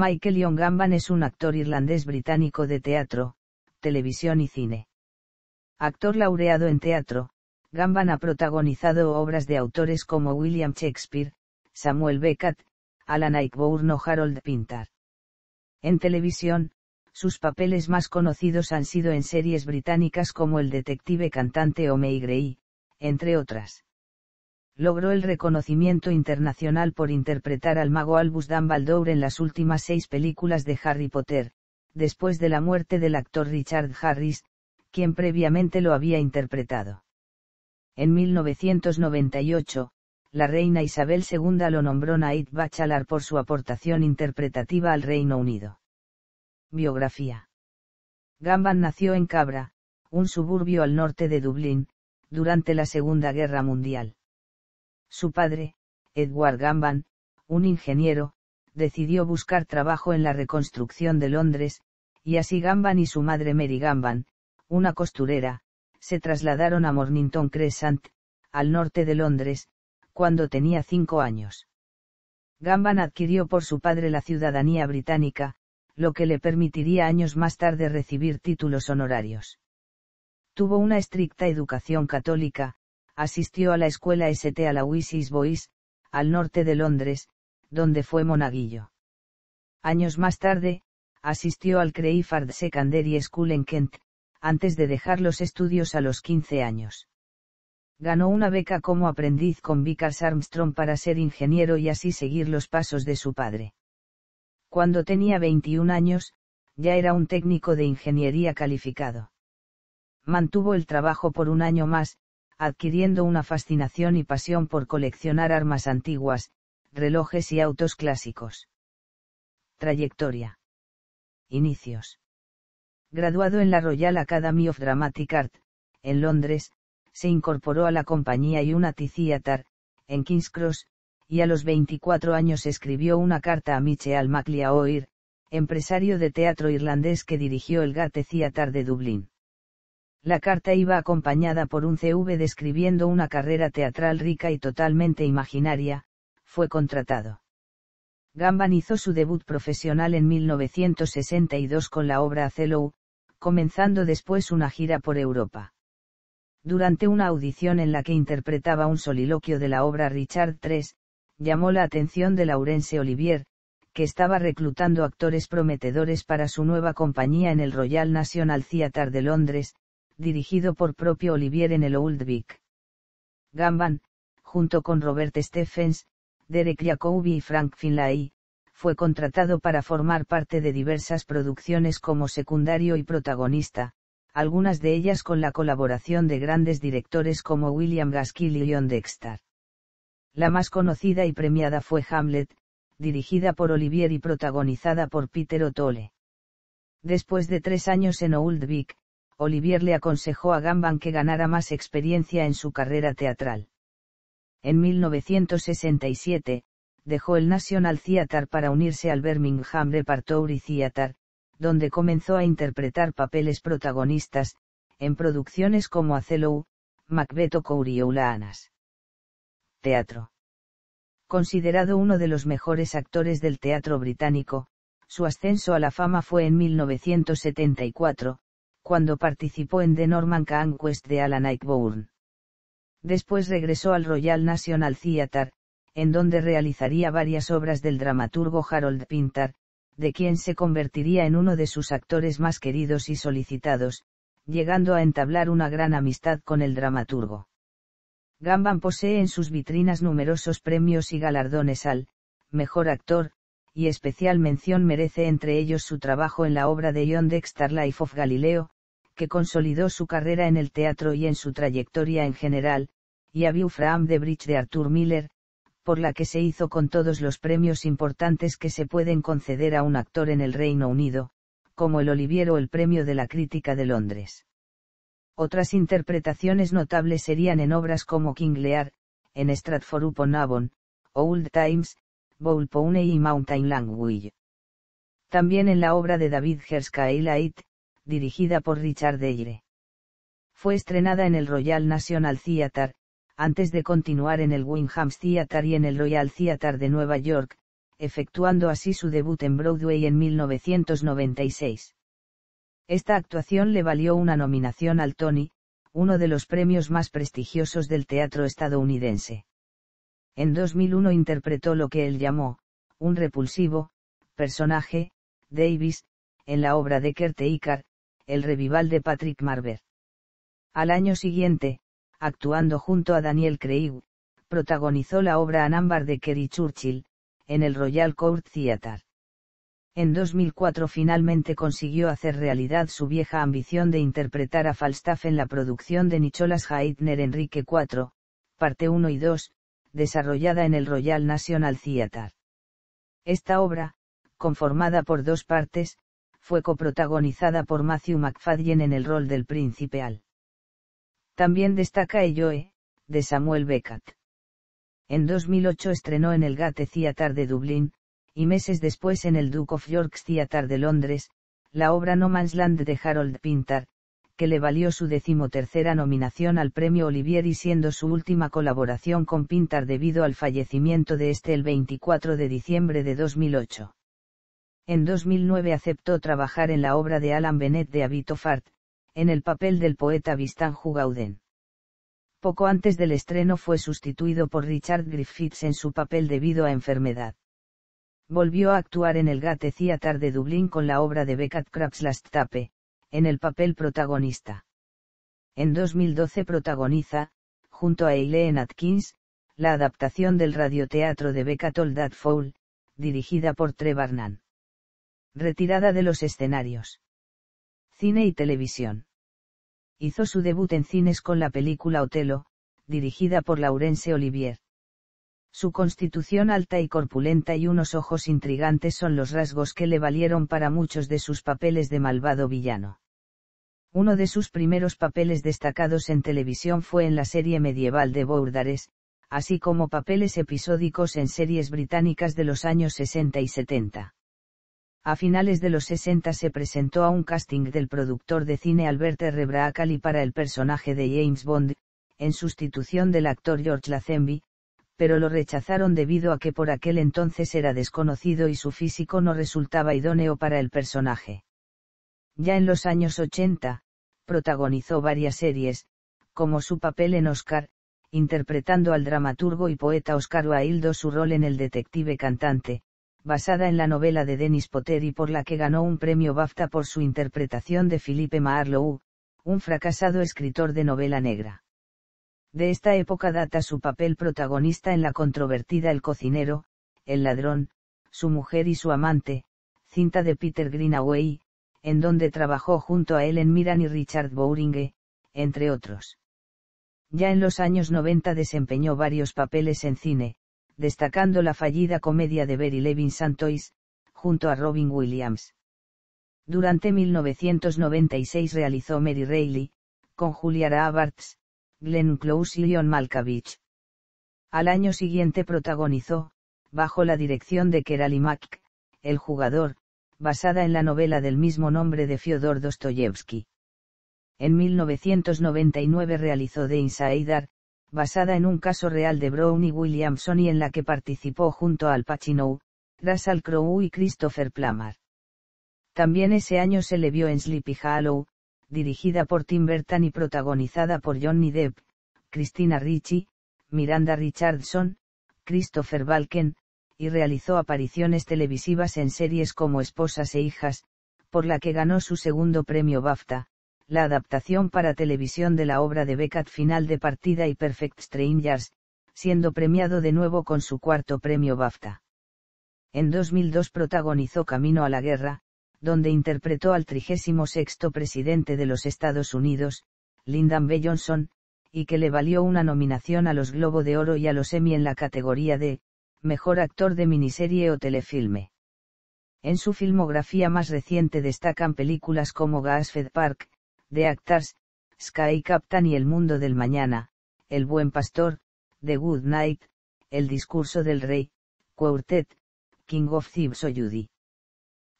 Michael Ion Gamban es un actor irlandés-británico de teatro, televisión y cine. Actor laureado en teatro, Gamban ha protagonizado obras de autores como William Shakespeare, Samuel Beckett, Alan Ayckbourn o Harold Pintar. En televisión, sus papeles más conocidos han sido en series británicas como El detective cantante o May Grey, entre otras logró el reconocimiento internacional por interpretar al mago Albus Dumbledore en las últimas seis películas de Harry Potter, después de la muerte del actor Richard Harris, quien previamente lo había interpretado. En 1998, la reina Isabel II lo nombró Knight Bachelor por su aportación interpretativa al Reino Unido. Biografía. Gamban nació en Cabra, un suburbio al norte de Dublín, durante la Segunda Guerra Mundial. Su padre, Edward Gamban, un ingeniero, decidió buscar trabajo en la reconstrucción de Londres, y así Gamban y su madre Mary Gamban, una costurera, se trasladaron a Mornington Crescent, al norte de Londres, cuando tenía cinco años. Gamban adquirió por su padre la ciudadanía británica, lo que le permitiría años más tarde recibir títulos honorarios. Tuvo una estricta educación católica, asistió a la escuela St. Aloysius Boys, al norte de Londres, donde fue monaguillo. Años más tarde, asistió al Crayford Secondary School en Kent, antes de dejar los estudios a los 15 años. Ganó una beca como aprendiz con Vickers Armstrong para ser ingeniero y así seguir los pasos de su padre. Cuando tenía 21 años, ya era un técnico de ingeniería calificado. Mantuvo el trabajo por un año más, adquiriendo una fascinación y pasión por coleccionar armas antiguas, relojes y autos clásicos. Trayectoria. Inicios. Graduado en la Royal Academy of Dramatic Art, en Londres, se incorporó a la compañía Unity Theatre, en King's Cross, y a los 24 años escribió una carta a Michael MacLeod, empresario de teatro irlandés que dirigió el Gate Theatre de Dublín. La carta iba acompañada por un CV describiendo una carrera teatral rica y totalmente imaginaria, fue contratado. Gamban hizo su debut profesional en 1962 con la obra Cello, comenzando después una gira por Europa. Durante una audición en la que interpretaba un soliloquio de la obra Richard III, llamó la atención de Laurence Olivier, que estaba reclutando actores prometedores para su nueva compañía en el Royal National Theatre de Londres, dirigido por propio Olivier en el Old Vic. Gamban, junto con Robert Stephens, Derek Jacobi y Frank Finlay, fue contratado para formar parte de diversas producciones como secundario y protagonista, algunas de ellas con la colaboración de grandes directores como William Gaskill y John Dexter. La más conocida y premiada fue Hamlet, dirigida por Olivier y protagonizada por Peter O'Toole. Después de tres años en Old Vic, Olivier le aconsejó a Gamban que ganara más experiencia en su carrera teatral. En 1967, dejó el National Theatre para unirse al Birmingham Repertory Theatre, donde comenzó a interpretar papeles protagonistas, en producciones como Acelo, Macbeth o Anas. Teatro. Considerado uno de los mejores actores del teatro británico, su ascenso a la fama fue en 1974, cuando participó en The Norman Conquest de Alan Ayckbourn. Después regresó al Royal National Theatre, en donde realizaría varias obras del dramaturgo Harold Pintar, de quien se convertiría en uno de sus actores más queridos y solicitados, llegando a entablar una gran amistad con el dramaturgo. Gamban posee en sus vitrinas numerosos premios y galardones al mejor actor, y especial mención merece entre ellos su trabajo en la obra de John Dexter Life of Galileo, que consolidó su carrera en el teatro y en su trayectoria en general, y a View de Bridge de Arthur Miller, por la que se hizo con todos los premios importantes que se pueden conceder a un actor en el Reino Unido, como el Olivier o el Premio de la Crítica de Londres. Otras interpretaciones notables serían en obras como King Lear, en Stratford upon Avon, Old Times, Bowl y Mountain Language. También en la obra de David y dirigida por Richard Eyre. Fue estrenada en el Royal National Theatre, antes de continuar en el Wyndham's Theatre y en el Royal Theatre de Nueva York, efectuando así su debut en Broadway en 1996. Esta actuación le valió una nominación al Tony, uno de los premios más prestigiosos del teatro estadounidense. En 2001 interpretó lo que él llamó, un repulsivo, personaje, Davis, en la obra de Kurt el revival de Patrick Marber. Al año siguiente, actuando junto a Daniel Craig, protagonizó la obra Anámbar de Kerry Churchill, en el Royal Court Theatre. En 2004 finalmente consiguió hacer realidad su vieja ambición de interpretar a Falstaff en la producción de Nicholas Heidner Enrique IV, parte 1 y 2, desarrollada en el Royal National Theatre. Esta obra, conformada por dos partes, fue coprotagonizada por Matthew McFadden en el rol del príncipe Al. También destaca Elloe, de Samuel Beckett. En 2008 estrenó en el Gate Theatre de Dublín, y meses después en el Duke of York's Theatre de Londres, la obra No Man's Land de Harold Pinter, que le valió su decimotercera nominación al premio Olivier y siendo su última colaboración con Pintar debido al fallecimiento de este el 24 de diciembre de 2008 en 2009 aceptó trabajar en la obra de Alan Bennett de Fart, en el papel del poeta Vistan Jugauden. Poco antes del estreno fue sustituido por Richard Griffiths en su papel debido a enfermedad. Volvió a actuar en el Gate Theatre de Dublín con la obra de Beckett Crabs Last Tape, en el papel protagonista. En 2012 protagoniza, junto a Eileen Atkins, la adaptación del radioteatro de Beckett Old That Foul, dirigida por Trevor Nunn. Retirada de los escenarios. Cine y televisión. Hizo su debut en cines con la película Otelo, dirigida por Laurence Olivier. Su constitución alta y corpulenta y unos ojos intrigantes son los rasgos que le valieron para muchos de sus papeles de malvado villano. Uno de sus primeros papeles destacados en televisión fue en la serie medieval de Bourdares, así como papeles episódicos en series británicas de los años 60 y 70 a finales de los 60 se presentó a un casting del productor de cine Albert R. Braacali para el personaje de James Bond, en sustitución del actor George Lazenby, pero lo rechazaron debido a que por aquel entonces era desconocido y su físico no resultaba idóneo para el personaje. Ya en los años 80, protagonizó varias series, como su papel en Oscar, interpretando al dramaturgo y poeta Oscar Wilde su rol en el detective cantante, basada en la novela de Dennis Potter y por la que ganó un premio BAFTA por su interpretación de Felipe Marlowe, un fracasado escritor de novela negra. De esta época data su papel protagonista en la controvertida El cocinero, El ladrón, Su mujer y su amante, cinta de Peter Greenaway, en donde trabajó junto a Ellen Miran y Richard Bowringe, entre otros. Ya en los años 90 desempeñó varios papeles en cine, destacando la fallida comedia de Barry Levinson Toys, junto a Robin Williams. Durante 1996 realizó Mary Reilly, con Julia Roberts, Glenn Close y Leon Malkovich. Al año siguiente protagonizó, bajo la dirección de Kerali Mack, El jugador, basada en la novela del mismo nombre de Fyodor Dostoyevsky. En 1999 realizó The Insider, basada en un caso real de Brown y Williamson y en la que participó junto Al Pacino, Russell Crowe y Christopher Plummer. También ese año se le vio en Sleepy Hollow, dirigida por Tim Burton y protagonizada por Johnny Depp, Christina Ricci, Miranda Richardson, Christopher Balken, y realizó apariciones televisivas en series como Esposas e Hijas, por la que ganó su segundo premio BAFTA, la adaptación para televisión de la obra de Beckett Final de partida y Perfect Strangers, siendo premiado de nuevo con su cuarto premio BAFTA. En 2002 protagonizó Camino a la Guerra, donde interpretó al 36 presidente de los Estados Unidos, Lyndon B. Johnson, y que le valió una nominación a los Globo de Oro y a los Emmy en la categoría de Mejor Actor de Miniserie o Telefilme. En su filmografía más reciente destacan películas como Gasfed Park, The Actors, Sky Captain y El Mundo del Mañana, El Buen Pastor, The Good Night, El Discurso del Rey, Quartet, King of Thieves o Judy.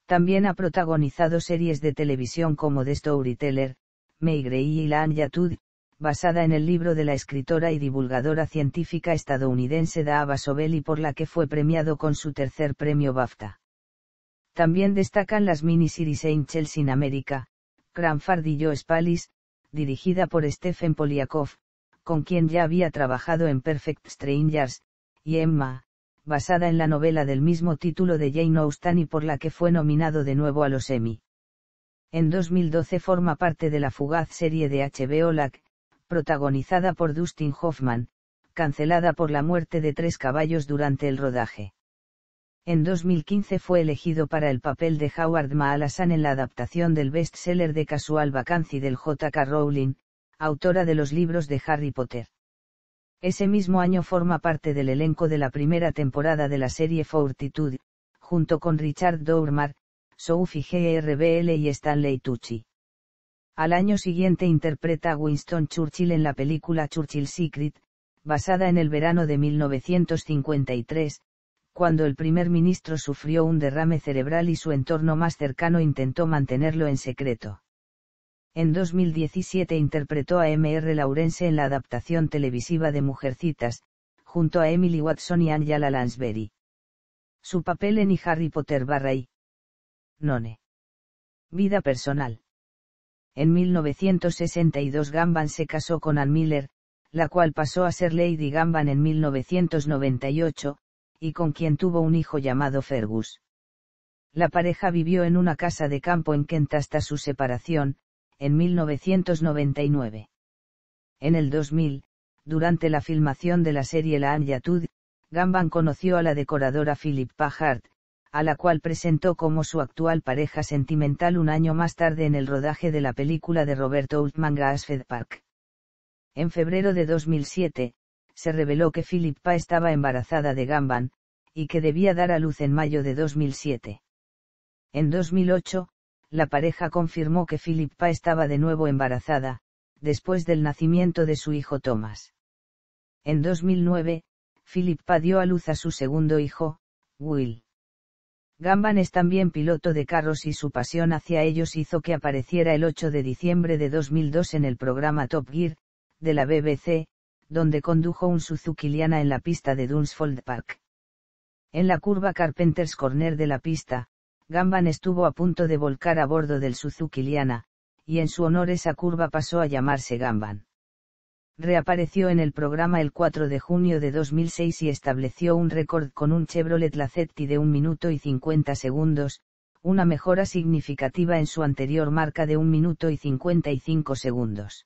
También ha protagonizado series de televisión como The Storyteller, May Gray y La Tud, basada en el libro de la escritora y divulgadora científica estadounidense Daaba Sobel por la que fue premiado con su tercer premio BAFTA. También destacan las miniseries Angels in América fardillo Spalis, dirigida por Stephen Poliakov, con quien ya había trabajado en Perfect Strangers, y Emma, basada en la novela del mismo título de Jane Austen y por la que fue nominado de nuevo a los Emmy. En 2012 forma parte de la fugaz serie de HBO LAC, protagonizada por Dustin Hoffman, cancelada por la muerte de tres caballos durante el rodaje. En 2015 fue elegido para el papel de Howard Maalasan en la adaptación del bestseller de Casual Vacancy del J.K. Rowling, autora de los libros de Harry Potter. Ese mismo año forma parte del elenco de la primera temporada de la serie Fortitude, junto con Richard Dormar, Sophie G.R.B.L. y Stanley Tucci. Al año siguiente interpreta a Winston Churchill en la película Churchill Secret, basada en el verano de 1953, cuando el primer ministro sufrió un derrame cerebral y su entorno más cercano intentó mantenerlo en secreto. En 2017 interpretó a M.R. Laurence en la adaptación televisiva de Mujercitas, junto a Emily Watson y Angela Lansbury. Su papel en Harry Potter barra y. None. Vida personal. En 1962 Gamban se casó con Ann Miller, la cual pasó a ser Lady Gamban en 1998, y con quien tuvo un hijo llamado Fergus. La pareja vivió en una casa de campo en Kent hasta su separación, en 1999. En el 2000, durante la filmación de la serie La Anjatud, Gamban conoció a la decoradora Philip Pajart, a la cual presentó como su actual pareja sentimental un año más tarde en el rodaje de la película de Roberto Altman Grassfed Park. En febrero de 2007, se reveló que Philippa estaba embarazada de Gamban, y que debía dar a luz en mayo de 2007. En 2008, la pareja confirmó que Philippa estaba de nuevo embarazada, después del nacimiento de su hijo Thomas. En 2009, Philippa dio a luz a su segundo hijo, Will. Gamban es también piloto de carros y su pasión hacia ellos hizo que apareciera el 8 de diciembre de 2002 en el programa Top Gear, de la BBC, donde condujo un Suzuki Liana en la pista de Dunsfold Park. En la curva Carpenter's Corner de la pista, Gamban estuvo a punto de volcar a bordo del Suzuki Liana, y en su honor esa curva pasó a llamarse Gamban. Reapareció en el programa el 4 de junio de 2006 y estableció un récord con un Chevrolet Lacetti de 1 minuto y 50 segundos, una mejora significativa en su anterior marca de 1 minuto y 55 segundos.